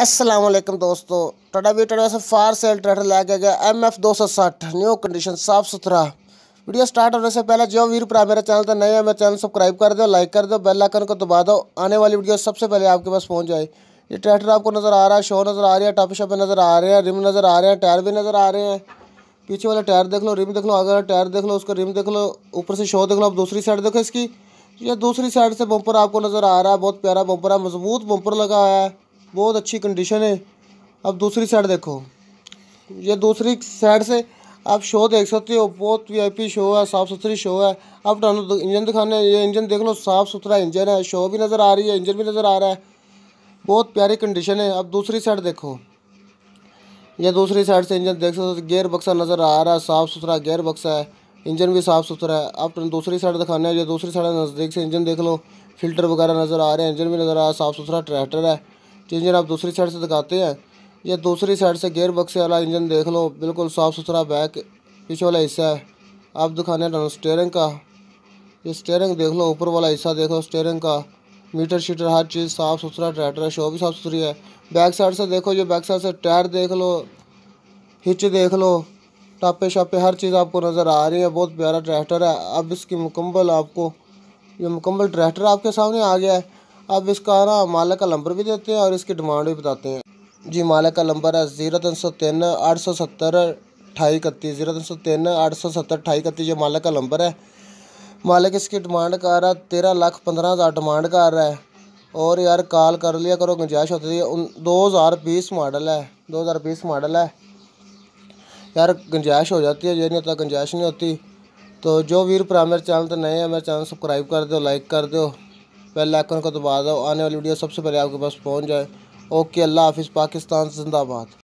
असलम दोस्तों टाटा वी टाटा से फार cell tractor लैके गया गया एम एफ दो सौ साठ न्यू कंडीशन साफ सुथरा वीडियो स्टार्ट होने से पहले जो वीर प्राइम मेरे चैनल तो नए है मेरे चैनल सब्सक्राइब कर दो लाइक कर दो बेल आइकन को दबा दो आने वाली वीडियो सबसे पहले आपके पास पहुंच जाए ये ट्रैक्टर आपको नज़र आ रहा है शो नज़र आ रही है टप शप नज़र आ रहे हैं रिम नज़र आ रहे हैं टायर भी नज़र आ रहे हैं पीछे वाला टायर देख लो रिम देख लो अगर टायर देख लो उसका रिम देख लो ऊपर से शो देख लो आप दूसरी साइड देखो इसकी ये दूसरी साइड से बम्पर आपको नज़र आ रहा है बहुत प्यारा बम्पर है मजबूत बम्पर लगा हुआ है बहुत अच्छी कंडीशन है अब दूसरी साइड देखो ये दूसरी साइड से आप शो देख सकते हो बहुत वीआईपी शो है साफ़ सुथरी शो है आप तुम इंजन दिखाने ये इंजन देख लो साफ़ सुथरा इंजन है शो भी नज़र आ रही है इंजन भी नज़र आ रहा है बहुत प्यारी कंडीशन है अब दूसरी साइड देखो ये दूसरी साइड से इंजन देख सकते हो गेयर बक्सा नज़र आ रहा है साफ़ सुथरा गेयर बक्सा है इंजन भी साफ़ सुथरा है आप दूसरी साइड दिखाने ये दूसरी साइड नज़दीक से इंजन देख लो फिल्टर वगैरह नज़र आ रहे हैं इंजन भी नज़र आ रहा है साफ़ सुथरा ट्रैक्टर है इंजन आप दूसरी साइड से दिखाते हैं या दूसरी साइड से गेयर बक्से वाला इंजन देख लो बिल्कुल साफ़ सुथरा बैक पीछे वाला हिस्सा है आप दिखाने रहा स्टेयरिंग का ये स्टेयरिंग देख लो ऊपर वाला हिस्सा देख लो स्टेयरिंग का मीटर शीटर हर चीज़ साफ़ सुथरा ट्रैक्टर है शो भी साफ़ सुथरी है बैक साइड से देखो ये बैक साइड से टायर देख लो हिच देख लो टापे शापे हर चीज़ आपको नज़र आ रही है बहुत प्यारा ट्रैक्टर है अब इसकी मुकम्मल आपको ये मुकम्मल ट्रैक्टर आपके सामने आ गया है अब इसका ना मालक का नंबर भी देते हैं और इसकी डिमांड भी बताते हैं जी मालक का नंबर है ज़ीरो तीन सौ तीन आठ सौ सत्तर अठाई इकतीस ज़ीरो तीन सौ तीन आठ सौ सत्तर अठाई इकतीस ये मालक का नंबर है मालिक इसकी डिमांड कर रहा है तेरह लाख पंद्रह हज़ार डिमांड कर रहा है और यार कॉल कर लिया करो गुंजाइश होती है उन दो हज़ार बीस मॉडल है दो हज़ार बीस मॉडल है यार गुंजाइश हो जाती है ये नहीं होता गुंजाइश नहीं होती तो जो वीर भरा मेरे चैनल तो नए हैं मेरे चैनल सब्सक्राइब कर दो लाइक कर दो बेल आइकन को दबा दो आने वाली वीडियो सबसे पहले आपके पास पहुँच जाए ओके अल्लाह हाफिज़ पाकिस्तान जिंदाबाद